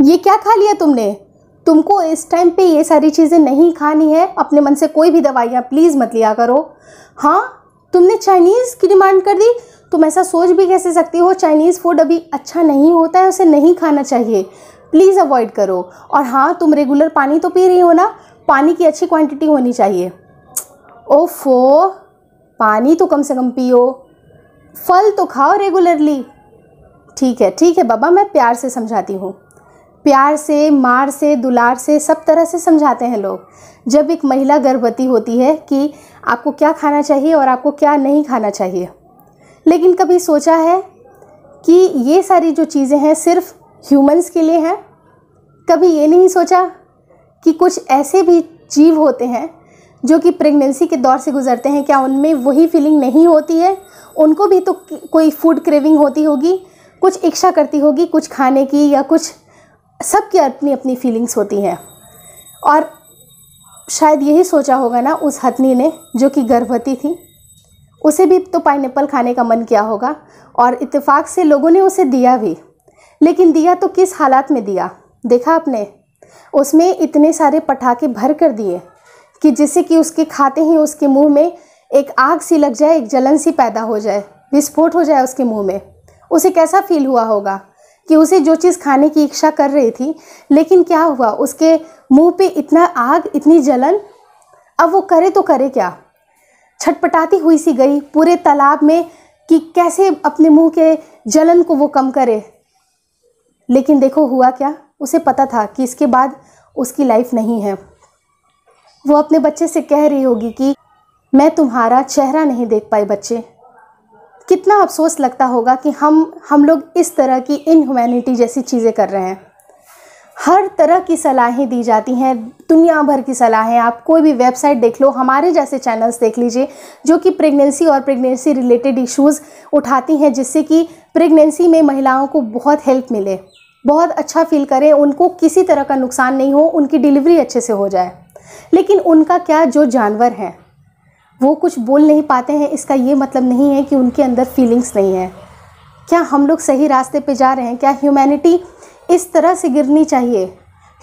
ये क्या खा लिया तुमने तुमको इस टाइम पे ये सारी चीज़ें नहीं खानी है अपने मन से कोई भी दवाइयाँ प्लीज़ मत लिया करो हाँ तुमने चाइनीज़ की डिमांड कर दी तुम ऐसा सोच भी कैसे सकती हो चाइनीज़ फूड अभी अच्छा नहीं होता है उसे नहीं खाना चाहिए प्लीज़ अवॉइड करो और हाँ तुम रेगुलर पानी तो पी रही हो ना पानी की अच्छी क्वांटिटी होनी चाहिए ओफो पानी तो कम से कम पियो फल तो खाओ रेगुलरली ठीक है ठीक है बाबा मैं प्यार से समझाती हूँ प्यार से मार से दुलार से सब तरह से समझाते हैं लोग जब एक महिला गर्भवती होती है कि आपको क्या खाना चाहिए और आपको क्या नहीं खाना चाहिए लेकिन कभी सोचा है कि ये सारी जो चीज़ें हैं सिर्फ ह्यूमंस के लिए हैं कभी ये नहीं सोचा कि कुछ ऐसे भी जीव होते हैं जो कि प्रेगनेंसी के दौर से गुजरते हैं क्या उनमें वही फीलिंग नहीं होती है उनको भी तो कोई फूड क्रेविंग होती होगी कुछ इच्छा करती होगी कुछ खाने की या कुछ सब की अपनी अपनी फीलिंग्स होती हैं और शायद यही सोचा होगा ना उस हथनी ने जो कि गर्भवती थी उसे भी तो पाइन खाने का मन किया होगा और इत्तेफाक से लोगों ने उसे दिया भी लेकिन दिया तो किस हालात में दिया देखा आपने उसमें इतने सारे पटाखे भर कर दिए कि जिससे कि उसके खाते ही उसके मुंह में एक आग सी लग जाए एक जलन सी पैदा हो जाए विस्फोट हो जाए उसके मुंह में उसे कैसा फील हुआ होगा कि उसे जो चीज़ खाने की इच्छा कर रही थी लेकिन क्या हुआ उसके मुंह पे इतना आग इतनी जलन अब वो करे तो करे क्या छटपटाती हुई सी गई पूरे तालाब में कि कैसे अपने मुंह के जलन को वो कम करे लेकिन देखो हुआ क्या उसे पता था कि इसके बाद उसकी लाइफ नहीं है वो अपने बच्चे से कह रही होगी कि मैं तुम्हारा चेहरा नहीं देख पाई बच्चे कितना अफसोस लगता होगा कि हम हम लोग इस तरह की इनह्यूमैनिटी जैसी चीज़ें कर रहे हैं हर तरह की सलाहें दी जाती हैं दुनिया भर की सलाहें आप कोई भी वेबसाइट देख लो हमारे जैसे चैनल्स देख लीजिए जो कि प्रेगनेंसी और प्रेगनेंसी रिलेटेड इश्यूज़ उठाती हैं जिससे कि प्रेगनेंसी में महिलाओं को बहुत हेल्प मिले बहुत अच्छा फील करें उनको किसी तरह का नुकसान नहीं हो उनकी डिलीवरी अच्छे से हो जाए लेकिन उनका क्या जो जानवर हैं वो कुछ बोल नहीं पाते हैं इसका ये मतलब नहीं है कि उनके अंदर फीलिंग्स नहीं है क्या हम लोग सही रास्ते पे जा रहे हैं क्या ह्यूमैनिटी इस तरह से गिरनी चाहिए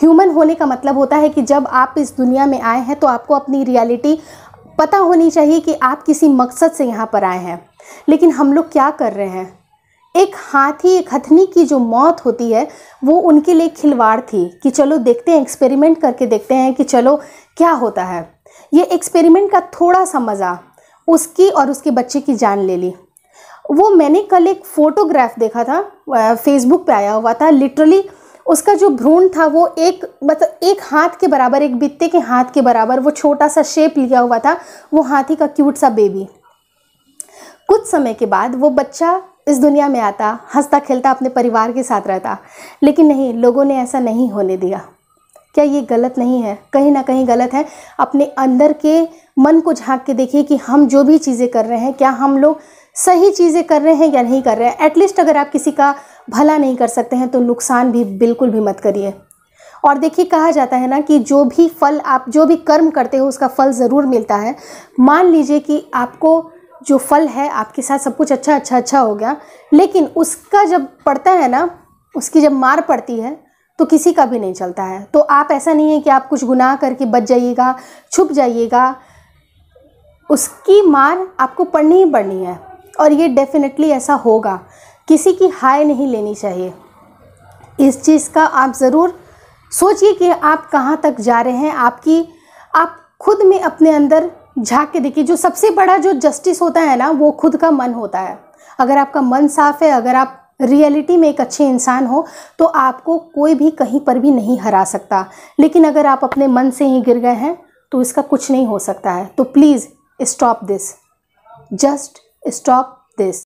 ह्यूमन होने का मतलब होता है कि जब आप इस दुनिया में आए हैं तो आपको अपनी रियलिटी पता होनी चाहिए कि आप किसी मकसद से यहाँ पर आए हैं लेकिन हम लोग क्या कर रहे हैं एक हाथी एक हथनी की जो मौत होती है वो उनके लिए खिलवाड़ थी कि चलो देखते हैं एक्सपेरिमेंट करके देखते हैं कि चलो क्या होता है ये एक्सपेरिमेंट का थोड़ा सा मज़ा उसकी और उसके बच्चे की जान ले ली वो मैंने कल एक फ़ोटोग्राफ देखा था फेसबुक पे आया हुआ था लिटरली उसका जो भ्रूण था वो एक मतलब एक हाथ के बराबर एक बित्ते के हाथ के बराबर वो छोटा सा शेप लिया हुआ था वो हाथी का क्यूट सा बेबी कुछ समय के बाद वो बच्चा इस दुनिया में आता हंसता खेलता अपने परिवार के साथ रहता लेकिन नहीं लोगों ने ऐसा नहीं होने दिया क्या ये गलत नहीं है कहीं ना कहीं गलत है अपने अंदर के मन को झांक के देखिए कि हम जो भी चीज़ें कर रहे हैं क्या हम लोग सही चीज़ें कर रहे हैं या नहीं कर रहे हैं एटलीस्ट अगर आप किसी का भला नहीं कर सकते हैं तो नुकसान भी बिल्कुल भी मत करिए और देखिए कहा जाता है ना कि जो भी फल आप जो भी कर्म करते हो उसका फल ज़रूर मिलता है मान लीजिए कि आपको जो फल है आपके साथ सब कुछ अच्छा अच्छा अच्छा हो गया लेकिन उसका जब पड़ता है ना उसकी जब मार पड़ती है तो किसी का भी नहीं चलता है तो आप ऐसा नहीं है कि आप कुछ गुनाह करके बच जाइएगा छुप जाइएगा उसकी मार आपको पढ़नी ही पड़नी है और ये डेफिनेटली ऐसा होगा किसी की हाय नहीं लेनी चाहिए इस चीज़ का आप ज़रूर सोचिए कि आप कहाँ तक जा रहे हैं आपकी आप खुद में अपने अंदर झाँक के देखिए जो सबसे बड़ा जो जस्टिस होता है ना वो खुद का मन होता है अगर आपका मन साफ़ है अगर आप रियलिटी में एक अच्छे इंसान हो तो आपको कोई भी कहीं पर भी नहीं हरा सकता लेकिन अगर आप अपने मन से ही गिर गए हैं तो इसका कुछ नहीं हो सकता है तो please stop this just stop this